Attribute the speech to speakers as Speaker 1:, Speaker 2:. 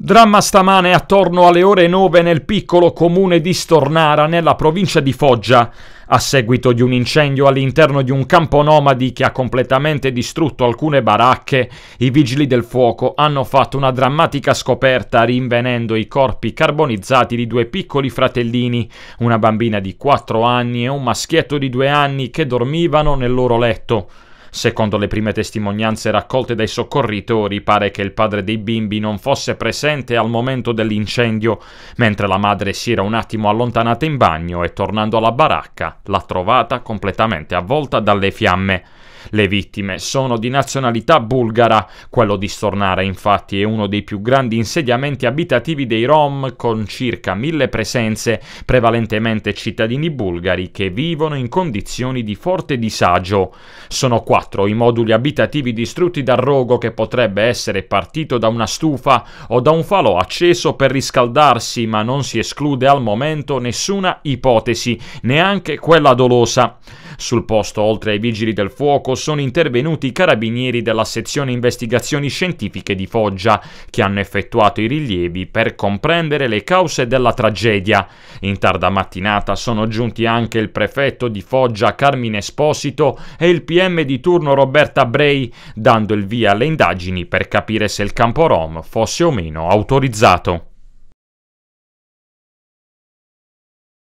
Speaker 1: Dramma stamane attorno alle ore 9 nel piccolo comune di Stornara, nella provincia di Foggia, a seguito di un incendio all'interno di un campo nomadi che ha completamente distrutto alcune baracche. I vigili del fuoco hanno fatto una drammatica scoperta rinvenendo i corpi carbonizzati di due piccoli fratellini, una bambina di 4 anni e un maschietto di 2 anni che dormivano nel loro letto. Secondo le prime testimonianze raccolte dai soccorritori, pare che il padre dei bimbi non fosse presente al momento dell'incendio, mentre la madre si era un attimo allontanata in bagno e tornando alla baracca l'ha trovata completamente avvolta dalle fiamme le vittime sono di nazionalità bulgara. Quello di Stornara infatti è uno dei più grandi insediamenti abitativi dei Rom con circa mille presenze, prevalentemente cittadini bulgari che vivono in condizioni di forte disagio. Sono quattro i moduli abitativi distrutti dal rogo che potrebbe essere partito da una stufa o da un falò acceso per riscaldarsi, ma non si esclude al momento nessuna ipotesi, neanche quella dolosa. Sul posto, oltre ai vigili del fuoco, sono intervenuti i carabinieri della sezione investigazioni scientifiche di Foggia, che hanno effettuato i rilievi per comprendere le cause della tragedia. In tarda mattinata sono giunti anche il prefetto di Foggia Carmine Esposito e il PM di turno Roberta Bray, dando il via alle indagini per capire se il campo rom fosse o meno autorizzato.